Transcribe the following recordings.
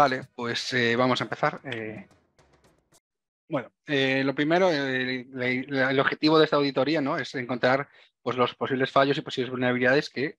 Vale, pues eh, vamos a empezar. Eh. bueno, eh, lo primero, el, objetivo de esta auditoría ¿no? es encontrar pues, los posibles fallos y posibles vulnerabilidades que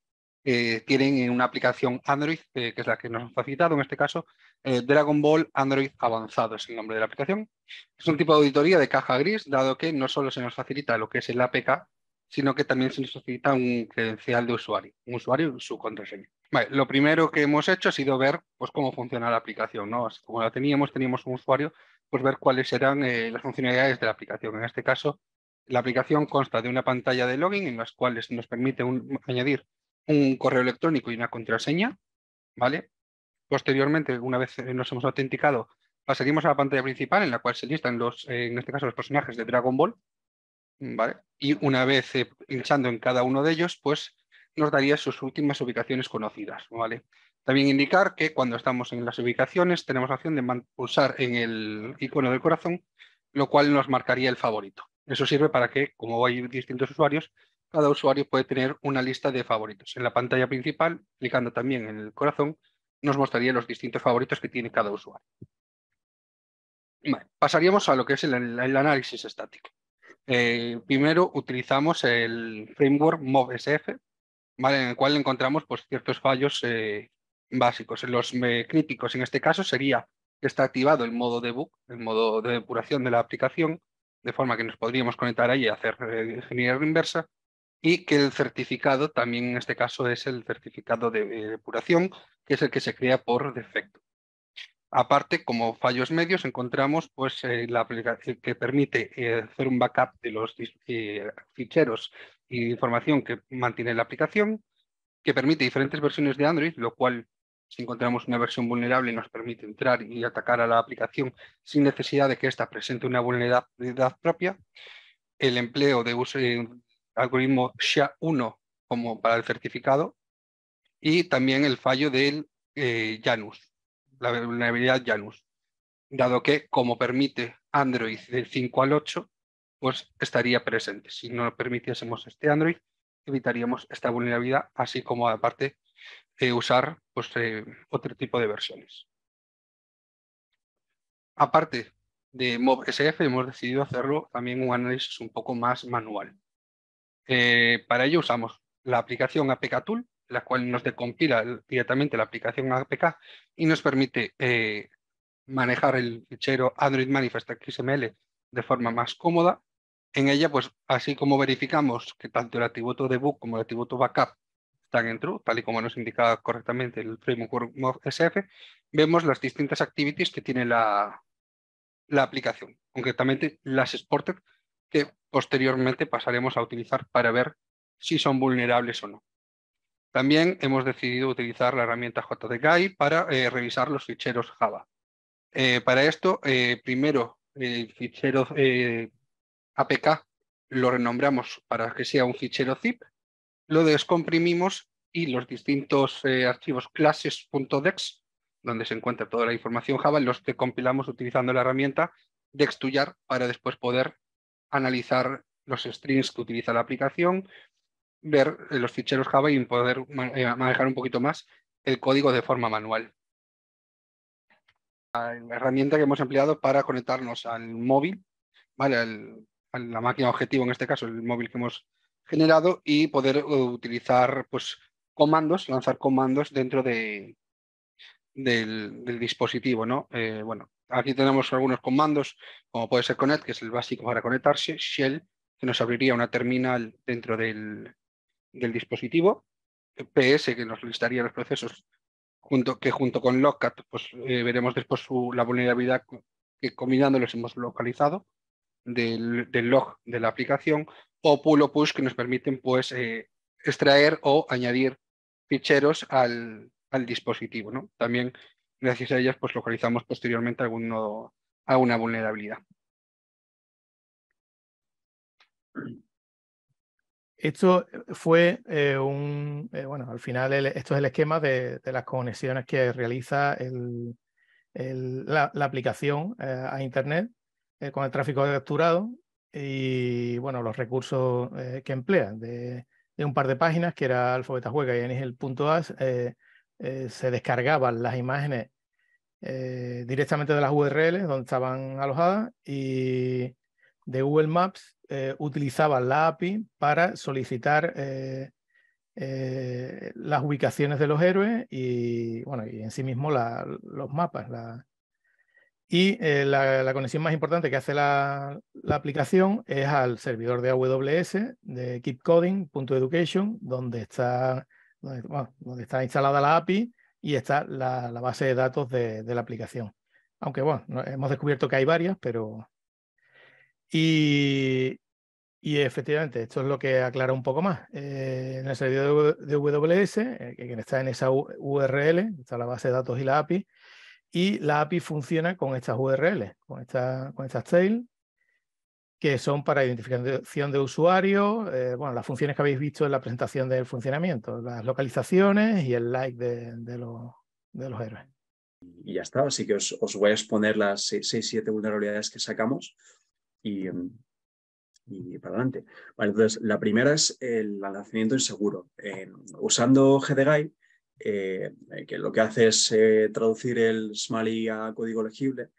tienen en una aplicación Android, que es la que nos han facilitado en este caso, Dragon Ball Android Avanzado es el nombre de la aplicación. Es un tipo de auditoría de caja gris, dado que no solo se nos facilita lo que es el APK, sino que también se nos facilita un credencial de usuario, un usuario y su contraseña lo primero que hemos hecho ha sido ver pues, cómo funciona la aplicación. ¿no? como la teníamos, teníamos un usuario, pues ver cuáles eran eh, las funcionalidades de la aplicación. En este caso, la aplicación consta de una pantalla de login en la cual nos permite añadir un correo electrónico y una contraseña. ¿vale? Posteriormente, una vez eh, nos hemos autenticado, pasaríamos a la pantalla principal en la cual se listan los, eh, en este caso, los personajes de Dragon Ball. ¿vale? Y una vez pinchando en cada uno de ellos, pues nos daría sus últimas ubicaciones conocidas. ¿vale? También indicar que cuando estamos en las ubicaciones tenemos la opción de pulsar en el icono del corazón, lo cual nos marcaría el favorito. Eso sirve para que, como hay distintos usuarios, cada usuario puede tener una lista de favoritos. En la pantalla principal, clicando también en el corazón, nos mostraría los distintos favoritos que tiene cada usuario. pasaríamos a lo que es el, análisis estático. Eh, primero utilizamos el framework MobSF ¿vale? en el cual encontramos pues, ciertos fallos eh, básicos. Los eh, críticos en este caso sería que está activado el modo debug, el modo de depuración de la aplicación, de forma que nos podríamos conectar ahí y hacer eh, ingeniería inversa, y que el certificado también en este caso es el certificado de eh, depuración, que es el que se crea por defecto. Aparte, como fallos medios, encontramos pues, la aplicación que permite hacer un backup de los ficheros información que mantiene la aplicación, que permite diferentes versiones de Android, lo cual si encontramos una versión vulnerable nos permite entrar y atacar a la aplicación sin necesidad de que ésta presente una vulnerabilidad propia. El empleo de algoritmo SHA-1 como para el certificado y también el fallo del eh, Janus, la vulnerabilidad Janus, dado que como permite Android del 5 al 8, pues estaría presente. Si no permitiésemos este Android, evitaríamos esta vulnerabilidad, así como aparte usar pues, eh, otro tipo de versiones. Aparte de MobSF, hemos decidido hacerlo también un análisis un poco más manual. Eh, para ello usamos la aplicación APK Tool, la cual nos decompila directamente la aplicación APK y nos permite eh, manejar el fichero Android Manifest XML de forma más cómoda en ella, pues así como verificamos que tanto el atributo debug como el atributo backup están en true, tal y como nos indica correctamente el framework SF, vemos las distintas activities que tiene la, aplicación, concretamente las exported que posteriormente pasaremos a utilizar para ver si son vulnerables o no. También hemos decidido utilizar la herramienta JDKI para eh, revisar los ficheros Java. Eh, para esto, eh, primero el fichero APK, lo renombramos para que sea un fichero zip, lo descomprimimos y los distintos eh, archivos classes.dex, donde se encuentra toda la información Java, los compilamos utilizando la herramienta dextuyar para después poder analizar los strings que utiliza la aplicación, ver eh, los ficheros Java y poder eh, manejar un poquito más el código de forma manual. La herramienta que hemos empleado para conectarnos al móvil, ¿vale? la máquina objetivo, en este caso el móvil que hemos generado, y poder eh, utilizar pues, comandos, lanzar comandos dentro de, del, dispositivo. ¿no? Eh, bueno, aquí tenemos algunos comandos, como puede ser connect, que es el básico para conectarse, shell, que nos abriría una terminal dentro del, dispositivo, PS, que nos listaría los procesos, junto, que junto con lockcat pues eh, veremos después su, la vulnerabilidad que combinándolos hemos localizado del, log de la aplicación o pull o push que nos permiten pues, eh, extraer o añadir ficheros al, dispositivo. ¿no? También gracias a ellas pues, localizamos posteriormente algún alguna vulnerabilidad. Esto fue eh, un, eh, bueno, al final esto es el esquema de, las conexiones que realiza la, aplicación a Internet eh, con el tráfico capturado y bueno, los recursos eh, que emplea. De, un par de páginas, que era Alfabeta y Anigel.as, eh, se descargaban las imágenes directamente de las URLs donde estaban alojadas y de Google Maps utilizaban la API para solicitar las ubicaciones de los héroes y bueno, y en sí mismo los mapas, y eh, la, conexión más importante que hace la, aplicación es al servidor de AWS de keepcoding.education, donde está, donde, está instalada la API y está la, base de datos de, la aplicación. Aunque bueno, hemos descubierto que hay varias, pero... Y, efectivamente, esto es lo que aclara un poco más. Eh, en el servidor de AWS, eh, que está en esa URL, está la base de datos y la API, y la API funciona con estas URLs, con, con estas tail, que son para identificación de usuario, eh, bueno, las funciones que habéis visto en la presentación del funcionamiento, las localizaciones y el like de, los, héroes. Y ya está, así que os, voy a exponer las 6-7 vulnerabilidades que sacamos y, para adelante. Vale, entonces, la primera es el lanzamiento inseguro. Eh, usando GDGuide, eh, eh, que lo que hace es eh, traducir el Smali a código legible,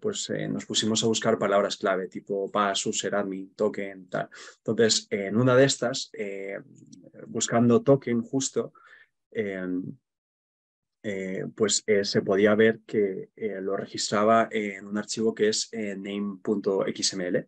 pues nos pusimos a buscar palabras clave tipo user, admin, token, tal. Entonces, en una de estas, buscando token justo, em, pues se podía ver que lo registraba en un archivo que es name.xml.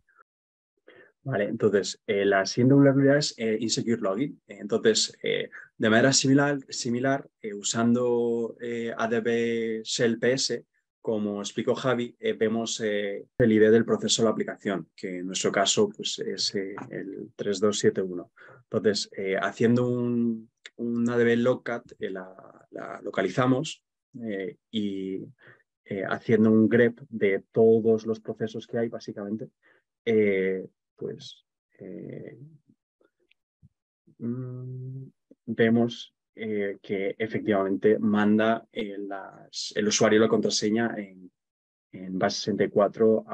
Vale, entonces, eh, la siguiente vulnerabilidad es eh, Insecure Login. entonces, eh, de manera similar, similar usando ADB Shell PS, como explicó Javi, vemos el ID del proceso de la aplicación, que en nuestro caso pues, es el 3271. Entonces, haciendo un, un, ADB Logcat, la, localizamos y haciendo un grep de todos los procesos que hay, básicamente, pues eh, mm, vemos eh, que efectivamente manda eh, el, usuario la contraseña en, base 64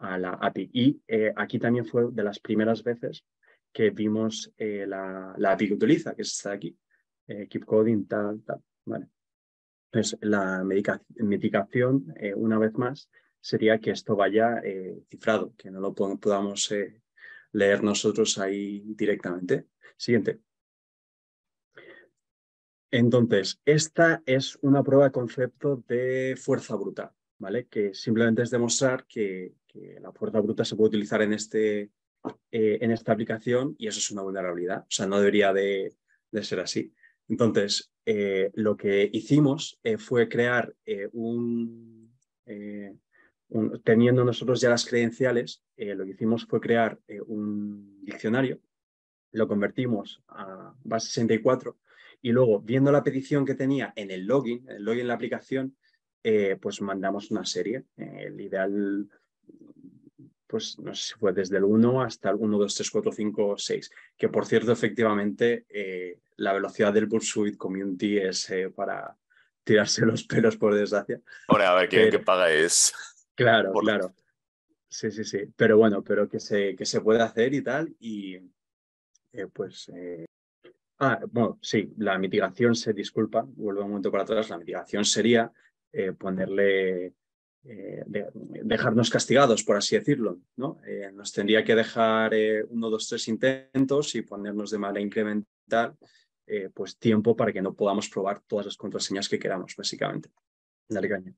a, la API. Y aquí también fue de las primeras veces que vimos la, API que utiliza, que está aquí, Keep Coding, tal, tal. Vale. Entonces, la medicación, una vez más, sería que esto vaya eh, cifrado, que no lo podamos eh, leer nosotros ahí directamente. Siguiente. Entonces, esta es una prueba de concepto de fuerza bruta, ¿vale? Que simplemente es demostrar que, la fuerza bruta se puede utilizar en, este, eh, en esta aplicación y eso es una vulnerabilidad. O sea, no debería de, ser así. Entonces, lo que hicimos fue crear un, teniendo nosotros ya las credenciales, eh, lo que hicimos fue crear eh, un diccionario, lo convertimos a base 64 y luego, viendo la petición que tenía en el login, el login la aplicación, eh, pues mandamos una serie. el ideal, pues no sé si fue desde el 1 hasta el 1, 2, 3, 4, 5, 6, que por cierto, efectivamente, la velocidad del Pursuit Community es para tirarse los pelos, por desgracia. Ahora, a ver, qué que paga es? Claro, claro. Sí, sí, sí. Pero bueno, pero que se, que se puede hacer y tal. Y eh, pues. Eh, ah, bueno, sí, la mitigación se disculpa, vuelvo un momento para atrás. La mitigación sería eh, ponerle. dejarnos castigados, por así decirlo. ¿no? nos tendría que dejar uno, dos, tres intentos y ponernos de manera incremental pues tiempo para que no podamos probar todas las contraseñas que queramos, básicamente. Dale caña.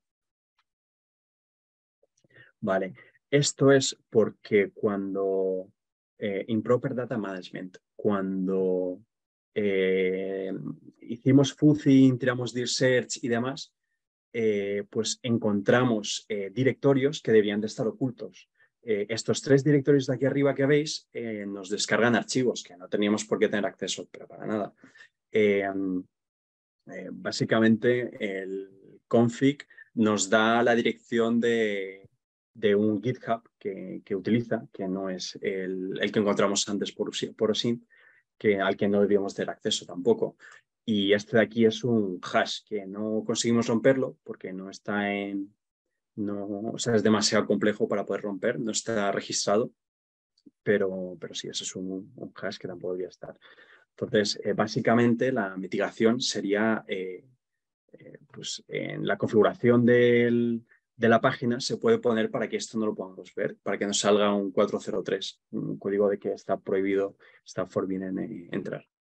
Vale, esto es porque cuando eh, Improper Data Management, cuando eh, hicimos Fuzzy, tiramos dir Search y demás, eh, pues encontramos directorios que debían de estar ocultos. estos tres directorios de aquí arriba que veis nos descargan archivos que no teníamos por qué tener acceso, pero para nada. básicamente el config nos da la dirección de de un GitHub que, que utiliza, que no es el, el que encontramos antes por, por OSINT, que, al que no debíamos tener acceso tampoco. Y este de aquí es un hash que no conseguimos romperlo porque no está en. No, o sea, es demasiado complejo para poder romper, no está registrado, pero, pero sí, ese es un, hash que tampoco debería estar. Entonces, eh, básicamente la mitigación sería eh, eh, pues, en la configuración del, de la página se puede poner para que esto no lo podamos ver, para que no salga un 403, un código de que está prohibido, está forbidden eh, entrar.